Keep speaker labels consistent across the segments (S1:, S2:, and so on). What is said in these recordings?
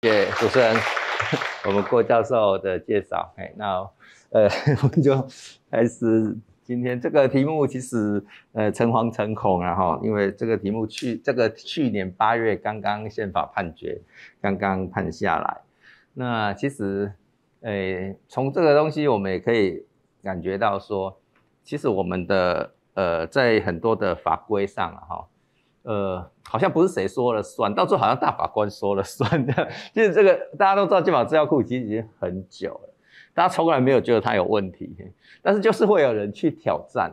S1: 谢谢主持人，我们郭教授的介绍。哎，那呃，我们就开始今天这个题目，其实呃，诚惶诚恐，啊哈，因为这个题目去这个去年八月刚刚宪法判决刚刚判下来，那其实哎，从这个东西我们也可以感觉到说，其实我们的呃，在很多的法规上哈。呃，好像不是谁说了算，到最后好像大法官说了算的。就 是这个大家都知道健保资料库其实已经很久了，大家从来没有觉得它有问题，但是就是会有人去挑战。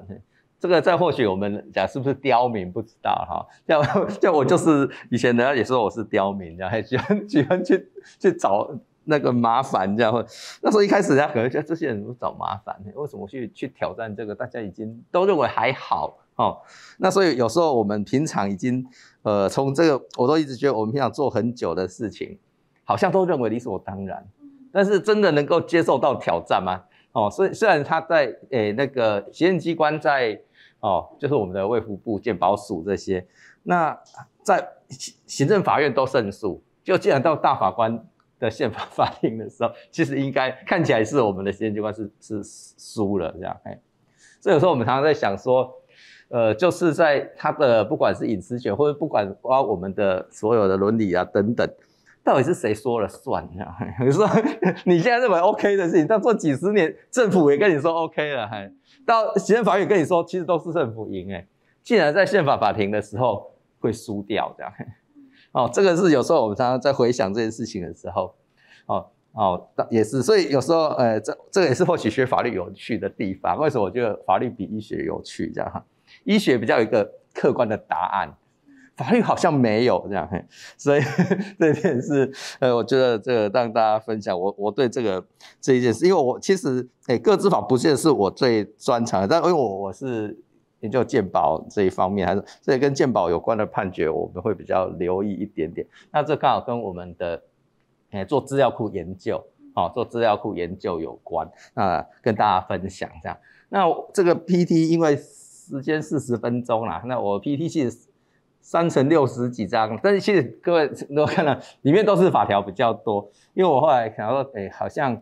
S1: 这个再或许我们讲是不是刁民不知道哈，像 像我就是以前人家也说我是刁民，这样喜欢喜欢去去找那个麻烦这样。那时候一开始人家可能得这些人找麻烦，为什么去去挑战这个？大家已经都认为还好。哦，那所以有时候我们平常已经，呃，从这个我都一直觉得我们平常做很久的事情，好像都认为理所当然。但是真的能够接受到挑战吗？哦，所以虽然他在诶那个行政机关在哦，就是我们的卫福部、健保署这些，那在行政法院都胜诉，就既然到大法官的宪法 法庭的时候，其实应该看起来是我们的行政机关是是输了这样。哎，所以有时候我们常常在想说。呃，就是在他的不管是隐私权，或者不管括我们的所有的伦理啊等等，到底是谁说了算？你知道？你说你现在认为 OK 的事情，但做几十年，政府也跟你说 OK 了，还到行政法院跟你说，其实都是政府赢。哎，竟然在宪法法庭的时候会输掉这样。哦，这个是有时候我们常常在回想这件事情的时候，哦哦，也是所以有时候，呃，这这个也是或许学法律有趣的地方。为什么我觉得法律比医学有趣？这样哈。医学比较有一个客观的答案，法律好像没有这样，所以 这件事，呃，我觉得这让大家分享我我对这个这一件事，因为我其实诶，各支法不见是我最专长，但因为我我是研究鉴宝这一方面，还是这跟鉴宝有关的判决，我们会比较留意一点点。那这刚好跟我们的哎做资料库研究，哦，做资料库研究有关，那跟大家分享这样。那这个 PT 因为。时间四十分钟啦，那我 PPT 三乘六十几张，但是其实各位都看了，里面都是法条比较多，因为我后来想说，哎，好像，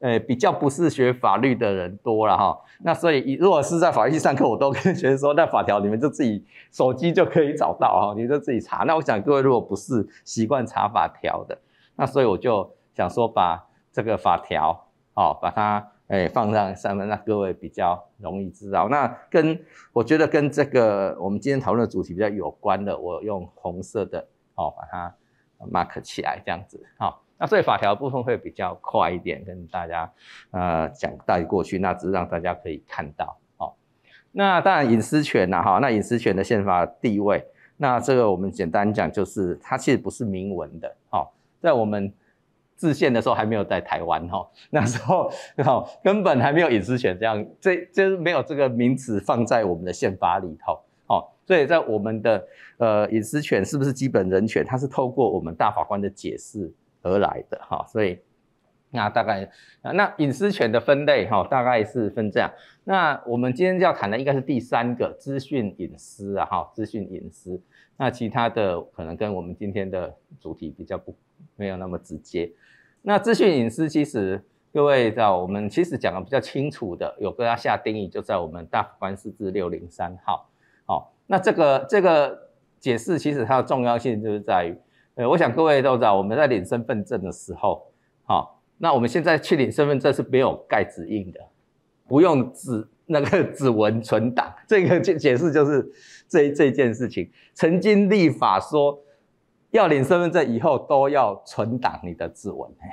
S1: 呃，比较不是学法律的人多了哈，那所以如果是在法律系上课，我都跟学生说，那法条你们就自己手机就可以找到哈，你就自己查。那我想各位如果不是习惯查法条的，那所以我就想说把这个法条哦，把它。哎，放上上面，那各位比较容易知道。那跟我觉得跟这个我们今天讨论的主题比较有关的，我用红色的哦，把它 mark 起来，这样子好。那所以法条部分会比较快一点，跟大家呃讲带过去，那只是让大家可以看到。好，那当然隐私权呐，哈，那隐私权的宪法地位，那这个我们简单讲就是，它其实不是明文的，好，在我们。自宪的时候还没有在台湾哈，那时候哈根本还没有隐私权这样，这就是没有这个名词放在我们的宪法里头，哦。所以在我们的呃隐私权是不是基本人权，它是透过我们大法官的解释而来的哈，所以那大概那隐私权的分类哈大概是分这样，那我们今天要谈的应该是第三个资讯隐私啊哈，资讯隐私，那其他的可能跟我们今天的主题比较不。没有那么直接。那资讯隐私，其实各位知道，我们其实讲的比较清楚的，有跟他下定义，就在我们大法官四字六零三号。好，那这个这个解释，其实它的重要性就是在于，呃，我想各位都知道，我们在领身份证的时候，好，那我们现在去领身份证是没有盖指印的，不用指那个 指纹存档。这个解解释就是这这件事情，曾经立法说。要领身份证以后都要存档你的指纹，嘿，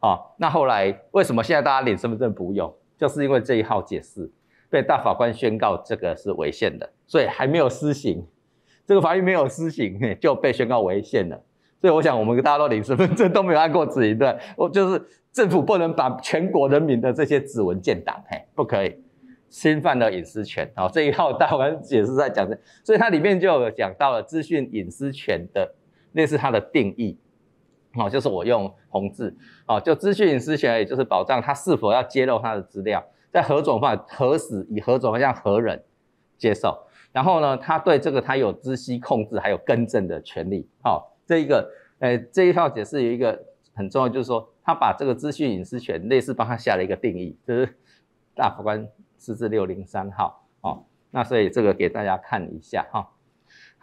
S1: 哦，那后来为什么现在大家领身份证不用？就是因为这一号解释被大法官宣告这个是违宪的，所以还没有施行，这个法律没有施行，就被宣告违宪了。所以我想我们大家都领身份证都没有按过指纹，的，我就是政府不能把全国人民的这些指纹建档，嘿，不可以，侵犯了隐私权。好，这一号大法官解释在讲的，所以它里面就有讲到了资讯隐私权的。类似它的定义，好，就是我用红字，好，就资讯隐私权，也就是保障他是否要揭露他的资料，在何种方何时以何种方向何人接受，然后呢，他对这个他有知悉控制，还有更正的权利，好，这一个，呃，这一套解释有一个很重要，就是说他把这个资讯隐私权类似帮他下了一个定义，就是大法官四字六零三号，哦，那所以这个给大家看一下哈。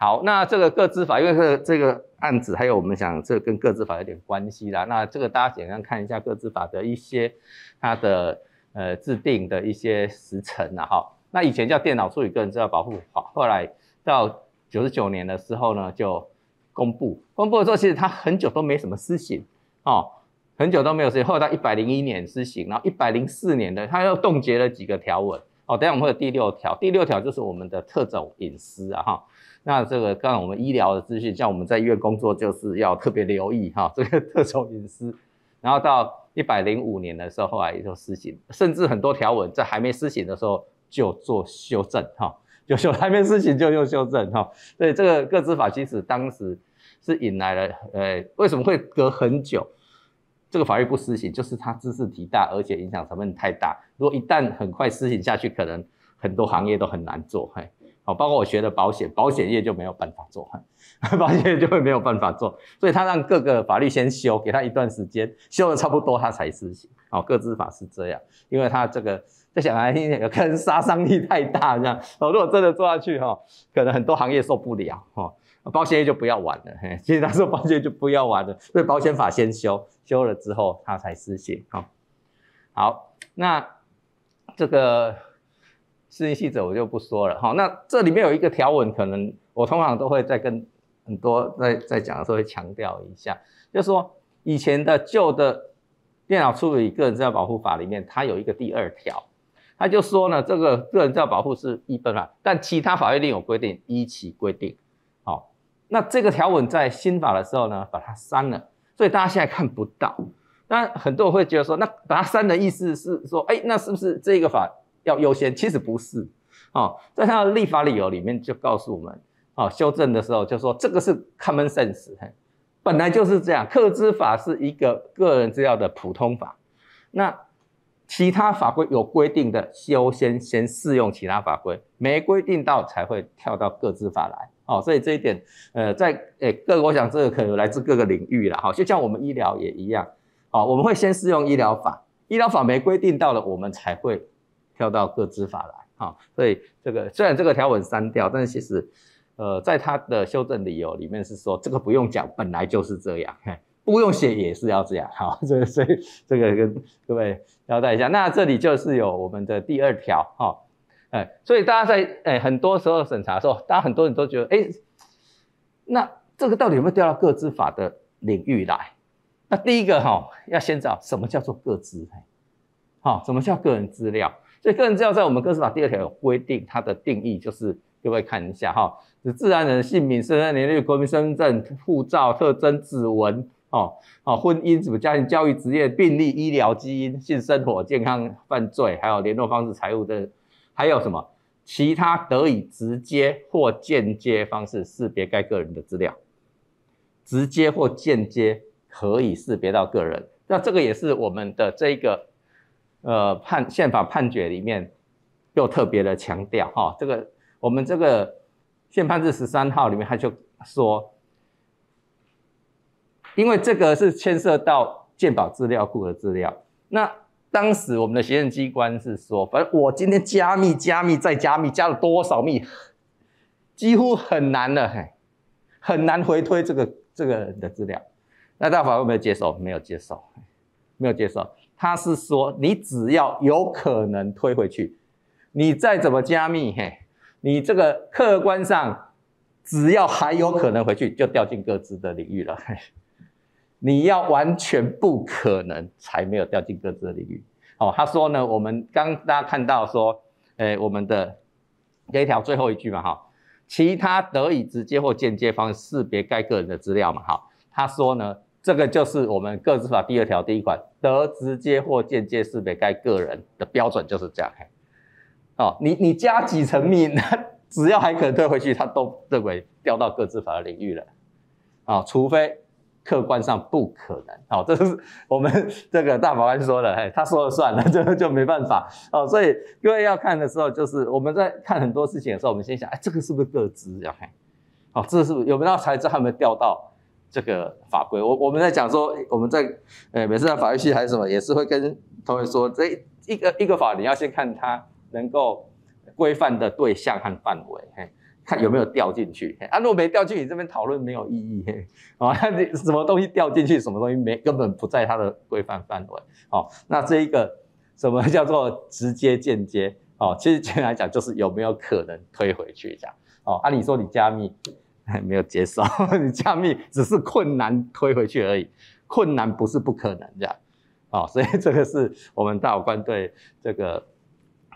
S1: 好，那这个个资法，因为是这个案子，还有我们想，这跟个资法有点关系啦。那这个大家简单看一下个资法的一些，它的呃制定的一些时程啦。哈。那以前叫电脑处理个人资料保护法，后来到九十九年的时候呢，就公布。公布的之后，其实它很久都没什么施行，哦，很久都没有施行。后来到一百零一年施行，然后一百零四年的它又冻结了几个条文，哦，等下我们会有第六条，第六条就是我们的特种隐私啊，哈。那这个，刚刚我们医疗的资讯，像我们在医院工作，就是要特别留意哈，这个 特殊隐私。然后到一百零五年的时候，后来就施行，甚至很多条文在还没施行的时候就做修正哈，就修还没施行就又修正哈。所以这个各自法其实当时是引来了，呃，为什么会隔很久这个法律不施行，就是它知识提大，而且影响成分太大。如果一旦很快施行下去，可能很多行业都很难做，嘿。哦，包括我学的保险，保险业就没有办法做，保险业就会没有办法做，所以他让各个法律先修，给他一段时间，修的差不多他才施行。哦，各自法是这样，因为他这个在想啊，因可能杀伤力太大，这样哦，如果真的做下去哈，可能很多行业受不了哈，保险业就不要玩了。嘿，其实他说保险就不要玩了，所以保险法先修，修了之后他才施行。哦，好，那这个。私应细则我就不说了哈。那这里面有一个条文，可能我通常都会在跟很多在在讲的时候会强调一下，就是说以前的旧的电脑处理个人资料保护法里面，它有一个第二条，它就说呢，这个个人资料保护是一本法，但其他法律另有规定依其规定。好，那这个条文在新法的时候呢，把它删了，所以大家现在看不到。那很多人会觉得说，那把它删的意思是说，哎，那是不是这个法？要优先，其实不是，哦，在它的立法理由里面就告诉我们，哦，修正的时候就说这个是 commonsense，本来就是这样。克制法是一个个人资料的普通法，那其他法规有规定的，优先先适用其他法规，没规定到才会跳到克兹法来。哦，所以这一点，呃，在诶各个，我想这个可能来自各个领域了。哈，就像我们医疗也一样，好，我们会先适用医疗法，医疗法没规定到了，我们才会。跳到各资法来，哈，所以这个虽然这个条文删掉，但是其实，呃，在他的修正理由里面是说这个不用讲，本来就是这样，不用写也是要这样，好，这所以这个跟各位交代一下，那这里就是有我们的第二条，哈，哎，所以大家在哎很多时候审查的时候，大家很多人都觉得，哎，那这个到底有没有掉到各资法的领域来？那第一个哈，要先找什么叫做各资，好，什么叫个人资料？所以个人资料在我们《哥斯法》第二条规定，它的定义就是各位看一下哈，是自然人姓名、身份年龄、国民身份证、护照特征、指纹哦哦、婚姻什么、家庭教育、职业、病历、医疗、基因、性生活、健康、犯罪，还有联络方式、财务的，还有什么其他得以直接或间接方式识别该个人的资料，直接或间接可以识别到个人。那这个也是我们的这个。呃，判宪法判决里面又特别的强调哈，这个我们这个宪判字十三号里面他就说，因为这个是牵涉到鉴宝资料库的资料，那当时我们的行政机关是说，反正我今天加密加密再加密，加了多少密，几乎很难了，嘿，很难回推这个这个人的资料，那大法官没有接受，没有接受，没有接受。他是说，你只要有可能推回去，你再怎么加密，嘿，你这个客观上只要还有可能回去，就掉进各自的领域了。嘿，你要完全不可能才没有掉进各自的领域。哦，他说呢，我们刚大家看到说，诶，我们的这一条最后一句嘛，哈，其他得以直接或间接方式识别该个人的资料嘛，哈，他说呢。这个就是我们个资法第二条第一款，得直接或间接识别该个人的标准就是这样。哦，你你加几层密，那只要还可退回去，他都认为掉到个资法的领域了。啊，除非客观上不可能。哦，这是我们这个大法官说了，哎，他说了算了，就 就没办法。哦，所以各位要看的时候，就是我们在看很多事情的时候，我们先想，哎，这个是不是个资？要看，好，这是不是有没有材质，还有没有掉到？这个法规，我我们在讲说，我们在诶每次在法律系还是什么，也是会跟同学说，这一个一个法，你要先看它能够规范的对象和范围，看有没有掉进去。啊，如果没掉进去，你这边讨论没有意义。嘿，啊，你什么东西掉进去，什么东西没根本不在它的规范范围。哦，那这一个什么叫做直接间接？哦，其实简单来讲，就是有没有可能推回去样。哦，按理说你加密。还没有接受，你加密只是困难推回去而已，困难不是不可能的，哦，所以这个是我们大法官对这个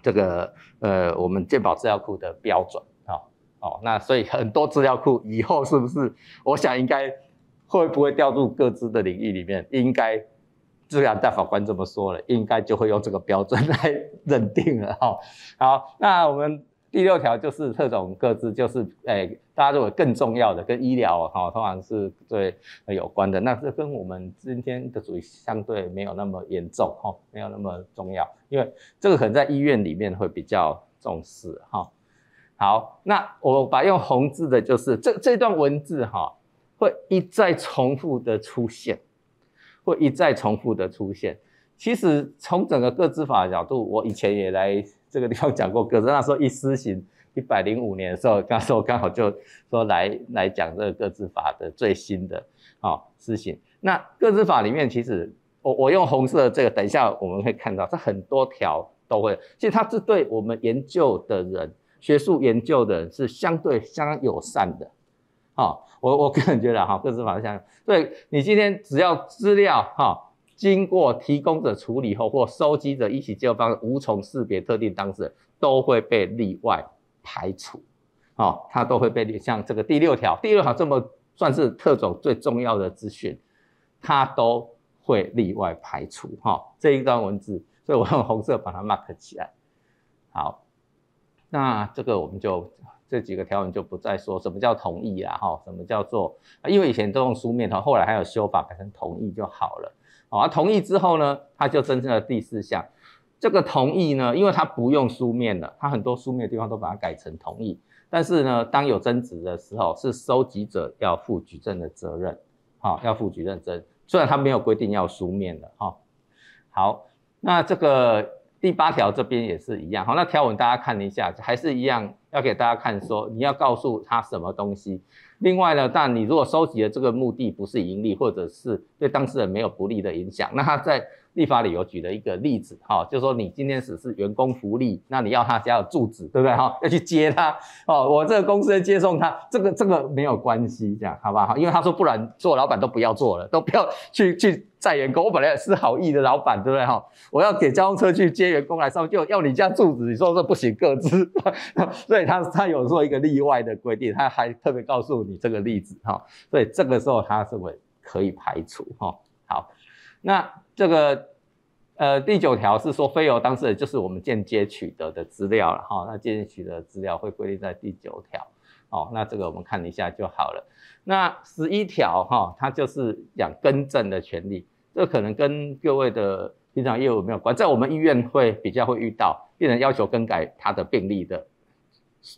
S1: 这个呃我们健保资料库的标准哦哦，那所以很多资料库以后是不是，我想应该会不会掉入各自的领域里面，应该既然大法官这么说了，应该就会用这个标准来 认定了，哈，好，那我们。第六条就是特种各自，就是诶，大家认为更重要的跟医疗哈，通常是最有关的。那这跟我们今天的主题相对没有那么严重哈，没有那么重要，因为这个可能在医院里面会比较重视哈。好，那我把用红字的就是这这段文字哈，会一再重复的出现，会一再重复的出现。其实从整个各自法角度，我以前也来。这个地方讲过，可是那时候一施行一百零五年的时候，那时候刚好就说来来讲这个各字法的最新的啊施行。那各字法里面其实我我用红色这个，等一下我们会看到这很多条都会，其实它是对我们研究的人、学术研究的人是相对相当友善的。好，我我个人觉得哈，各字法相对，你今天只要资料哈。经过提供者处理后或收集者一起交方无从识别特定当事人，都会被例外排除。哦，它都会被像这个第六条，第六条这么算是特种最重要的资讯，它都会例外排除。哈，这一段文字，所以我用红色把它 mark 起来。好，那这个我们就这几个条文就不再说什么叫同意啦。哈，什么叫做？因为以前都用书面的，后来还有修法改成同意就好了。好，同意之后呢，他就真正的第四项，这个同意呢，因为他不用书面的，他很多书面的地方都把它改成同意。但是呢，当有争执的时候，是收集者要负举证的责任，好，要负举证任。虽然他没有规定要书面的，哈。好，那这个第八条这边也是一样，好，那条文大家看一下，还是一样要给大家看，说你要告诉他什么东西。另外呢，但你如果收集的这个目的不是盈利，或者是对当事人没有不利的影响，那他在。立法理由举了一个例子，哈，就说你今天只是员工福利，那你要他家的住址，对不对哈？要去接他，哦，我这个公司接送他，这个这个没有关系，这样好不好哈？因为他说不然做老板都不要做了，都不要去去载员工。我本来是好意的老板，对不对哈？我要给交通车去接员工来上就要你家住址，你说这不行，各自。所以他他有做一个例外的规定，他还特别告诉你这个例子哈，所以这个时候他是会可以排除哈。那这个，呃，第九条是说非由当事人，就是我们间接取得的资料了哈。那间接取得资料会规定在第九条，哦，那这个我们看一下就好了。那十一条哈，它就是讲更正的权利，这可能跟各位的平常业务没有关，在我们医院会比较会遇到，病人要求更改他的病历的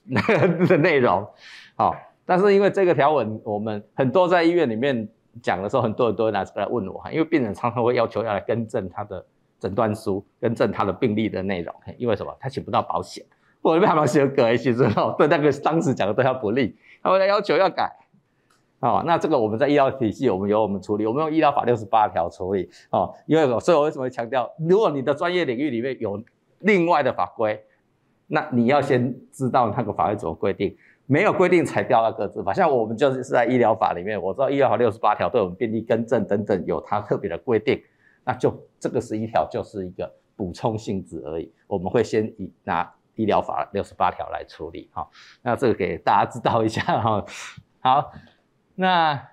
S1: 那 的内容，好，但是因为这个条文，我们很多在医院里面。讲的时候，很多人都会拿这个来问我哈，因为病人常常会要求要来更正他的诊断书，更正他的病历的内容，因为什么？他请不到保险，我这边法没有写 H 之后，对那个当时讲的对他不利，他来要求要改，哦，那这个我们在医疗体系，我们由我们处理，我们用医疗法六十八条处理哦，因为所以我为什么强调，如果你的专业领域里面有另外的法规，那你要先知道那个法律怎么规定。没有规定才掉到个字法，像我们就是在医疗法里面，我知道医疗法六十八条对我们病例更正等等有它特别的规定，那就这个十一条，就是一个补充性质而已。我们会先以拿医疗法六十八条来处理哈，那这个给大家知道一下哈。好，那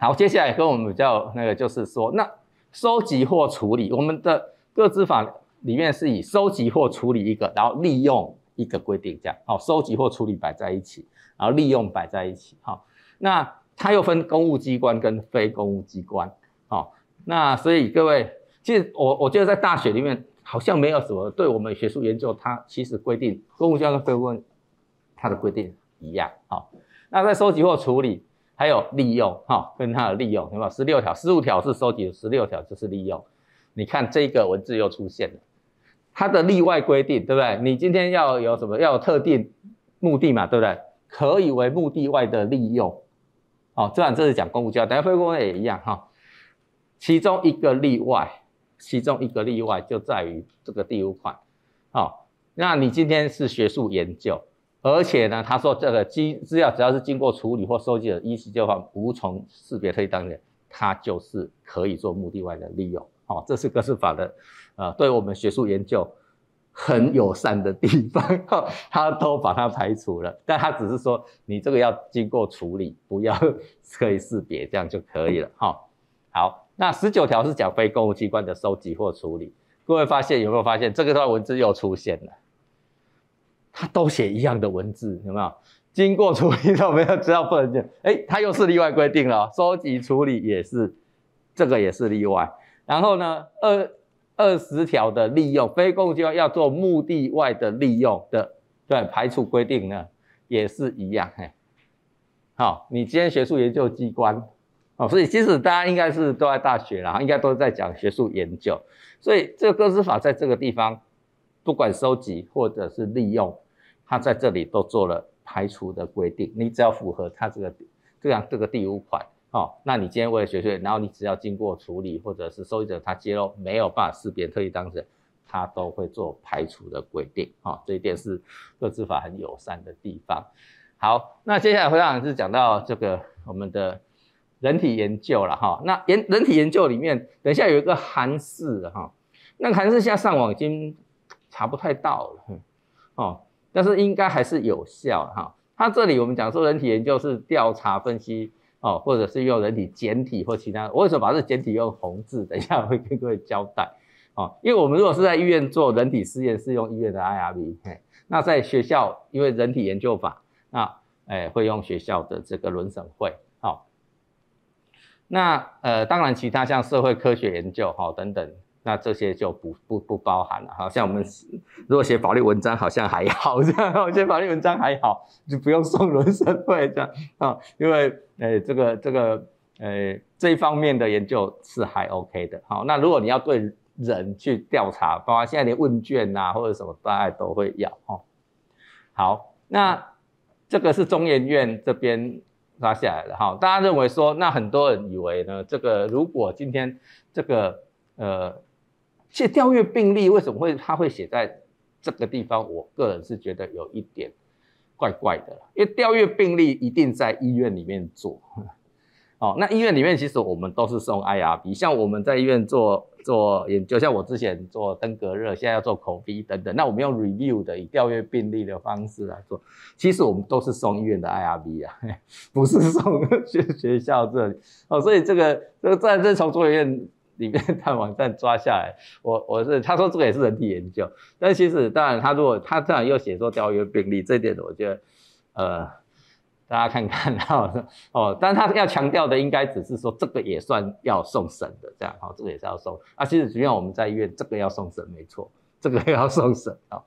S1: 好，接下来跟我们比较那个就是说，那收集或处理，我们的各自法里面是以收集或处理一个，然后利用。一个规定这样，好，收集或处理摆在一起，然后利用摆在一起，好，那它又分公务机关跟非公务机关，好，那所以各位，其实我我觉得在大学里面好像没有什么对我们学术研究，它其实规定公务机关跟非公务它的规定一样，好，那在收集或处理还有利用，哈，跟它的利用，没有？十六条、十五条是收集，十六条就是利用，你看这个文字又出现了。它的例外规定，对不对？你今天要有什么要有特定目的嘛，对不对？可以为目的外的利用。好，这样这是讲公务资料，等下非公务也一样哈。其中一个例外，其中一个例外就在于这个第五款。好，那你今天是学术研究，而且呢，他说这个资资料只要是经过处理或收集的，依稀就况无从识别退断的，它就是可以做目的外的利用。哦，这是格式法的，呃，对我们学术研究很友善的地方，他都把它排除了。但他只是说，你这个要经过处理，不要 可以识别，这样就可以了。哈，好，那十九条是讲非公务机关的收集或处理。各位发现有没有发现，这段文字又出现了？他都写一样的文字，有没有？经过处理都没有，只要不能见，哎，他又是例外规定了。收集处理也是，这个也是例外。然后呢，二二十条的利用非共就要做目的外的利用的，对，排除规定呢也是一样。嘿，好，你今天学术研究机关，哦，所以即使大家应该是都在大学啦，应该都在讲学术研究，所以这个各支法在这个地方，不管收集或者是利用，它在这里都做了排除的规定。你只要符合它这个，就像这个第五款。好，那你今天为了学学，然后你只要经过处理，或者是受益者他揭露没有办法识别，特异当事人，他都会做排除的规定。好，这一点是个自法很友善的地方。好，那接下来回档是讲到这个我们的人体研究了哈。那人人体研究里面，等一下有一个韩氏哈，那韩氏现在上网已经查不太到了，哦，但是应该还是有效哈。它这里我们讲说人体研究是调查分析。哦，或者是用人体简体或其他，我为什么把这简体用红字？等一下会跟各位交代。哦，因为我们如果是在医院做人体试验，是用医院的 IRB。那在学校，因为人体研究法，那哎会用学校的这个伦审会。好，那呃，当然其他像社会科学研究，哈等等。那这些就不不不包含了，好像我们如果写法律文章好像还好，这样，写法律文章还好，就不用送轮审会这样啊，因为呃这个这个呃这一方面的研究是还 OK 的，好，那如果你要对人去调查，包括现在连问卷啊或者什么，大家都会要哦。好，那这个是中研院这边拉下来的哈，大家认为说，那很多人以为呢，这个如果今天这个呃。去调阅病例为什么会它会写在这个地方？我个人是觉得有一点怪怪的，因为调阅病例一定在医院里面做。哦，那医院里面其实我们都是送 IRB，像我们在医院做做研究，像我之前做登革热，现在要做 COVID 等等，那我们用 review 的以调阅病例的方式来做，其实我们都是送医院的 IRB 啊，不是送 学学校这里。哦，所以这个这个在这从做医院。里面他网站抓下来，我我是他说这个也是人体研究，但其实当然他如果他这样又写说调的病例，这点我觉得呃大家看看，哈哦，但他要强调的应该只是说这个也算要送审的这样，哦，这个也是要送啊。其实主要我们在医院这个要送审没错，这个要送审啊。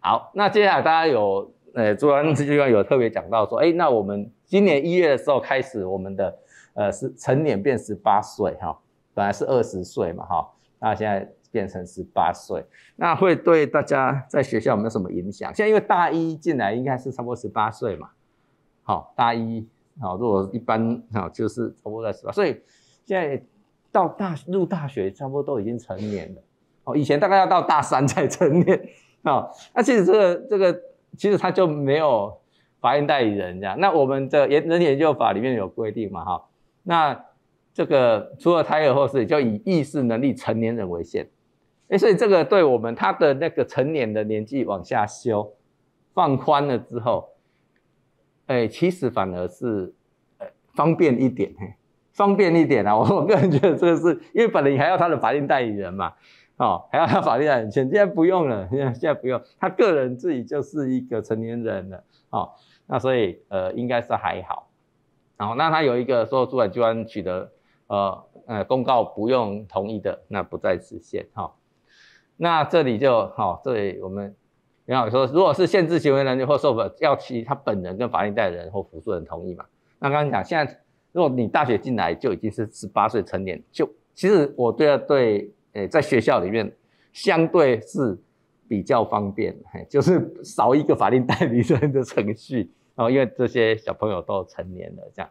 S1: 好，那接下来大家有呃朱安志院长有特别讲到说，哎，那我们今年一月的时候开始我们的。呃，是成年变十八岁哈，本来是二十岁嘛哈，那现在变成十八岁，那会对大家在学校有没有什么影响？现在因为大一进来应该是差不多十八岁嘛，好，大一好，如果一般啊就是差不多在十八，所以现在到大入大学差不多都已经成年了，哦，以前大概要到大三才成年啊，那其实这个这个其实他就没有法院代理人这样，那我们的人研人研究法里面有规定嘛哈。那这个除了胎儿后是就以意识能力成年人为限。哎，所以这个对我们他的那个成年的年纪往下修，放宽了之后，哎，其实反而是呃方便一点，方便一点啦。我 我个人觉得这个是因为本来你还要他的法定代理人嘛，哦，还要他法定代理人，现在不用了，现在不用，他个人自己就是一个成年人了，哦，那所以呃，应该是还好。然后，那他有一个说主管机关取得，呃呃公告不用同意的，那不再实限哈。那这里就好、这里我们你好说，如果是限制行为能力或受法要其他本人跟法定代理人或辅助人同意嘛。那刚刚讲，现在如果你大学进来就已经是十八岁成年，就其实我对得对，诶，在学校里面相对是比较方便，就是少一个法定代理人的程序。然后，因为这些小朋友都成年了，这样。